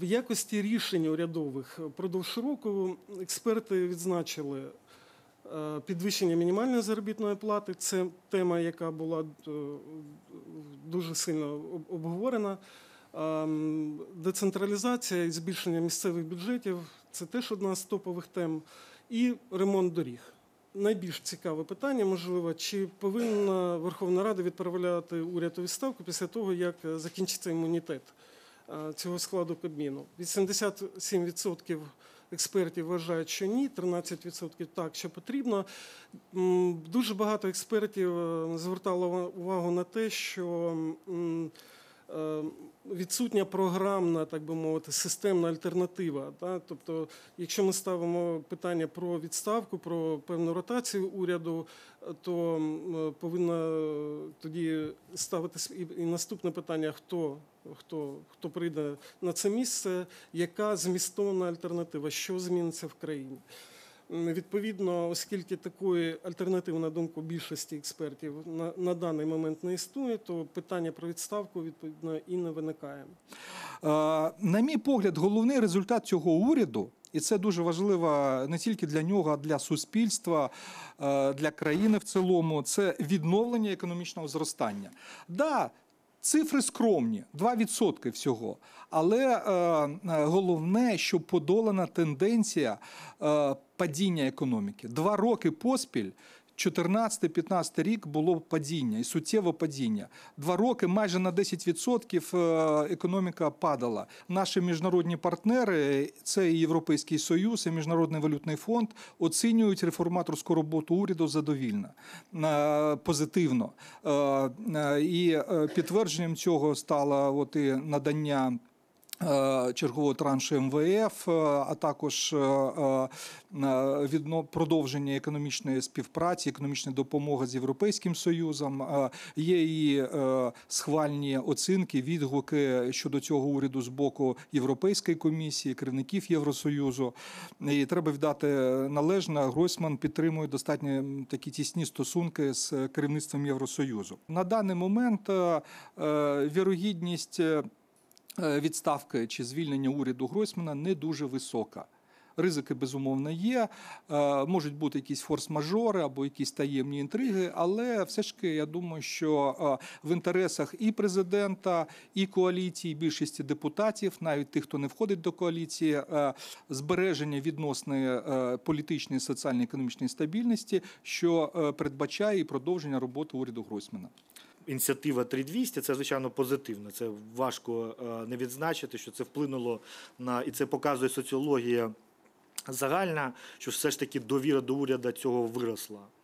В якості рішень урядових е, продовж року експерти відзначили е, підвищення мінімальної заробітної плати. Це тема, яка була е, дуже сильно обговорена. Децентралізація і збільшення місцевих бюджетів це теж одна з топових тем. І ремонт доріг. Найбільш цікаве питання, можливо, чи повинна Верховна Рада відправляти урядові ставку після того, як закінчиться імунітет. Е, цього складу Кабміну. 87% експертів вважають, що ні, 13% так, що потрібно. Дуже багато експертів е, звертало увагу на те, що Е, відсутня програмна, так би мовити, системна альтернатива. Так? Тобто, якщо ми ставимо питання про відставку, про певну ротацію уряду, е, то е, повинна тоді ставитися і наступне питання: хто хто, хто прийде на це місце, яка змістовна альтернатива, що зміниться в країні? Відповідно, оскільки такої альтернативи, на думку більшості експертів на, на даний момент не існує, то питання про відставку відповідно і не виникає. На мій погляд, головний результат цього уряду. І це дуже важливо не тільки для нього, а для суспільства, для країни в цілому. Це відновлення економічного зростання. Да, Цифри скромні, 2% всього. Але е, е, головне, що подолана тенденція е, падіння економіки. Два роки поспіль 14-15 рік було падіння і суттєве падіння. Два роки майже на 10% е, економіка падала. Наші міжнародні партнери, це і Європейський Союз, і Міжнародний валютний фонд, оцінюють реформаторську роботу уряду задовільно е, позитивно. Е, і підтвердженням цього стало от і надання. Е, чергового траншу МВФ, е, а також е, відно продовження економічної співпраці, економічної допомоги з європейським союзом. Є і схвальні оцінки, відгуки щодо цього уряду з боку Європейської комісії, керівників Євросоюзу. І треба віддати належне. Гройсман підтримує достатньо такі тісні стосунки з керівництвом Євросоюзу. На даний момент вірогідність. Е, відставки чи звільнення уряду Гройсмана не дуже висока. Ризики безумовно є, е, можуть бути якісь форс-мажори або якісь таємні інтриги, але все ж таки я думаю, що е, в інтересах і президента, і коаліції, і більшості депутатів, навіть тих, хто не входить до коаліції, збереження відносної політичної, соціально-економічної стабільності, що передбачає і продовження роботи уряду Гройсмана ініціатива 3200 – це звичайно позитивно. Це важко е, не відзначити, що це вплинуло на і це показує соціологія загальна, що все ж таки довіра до уряду цього виросла.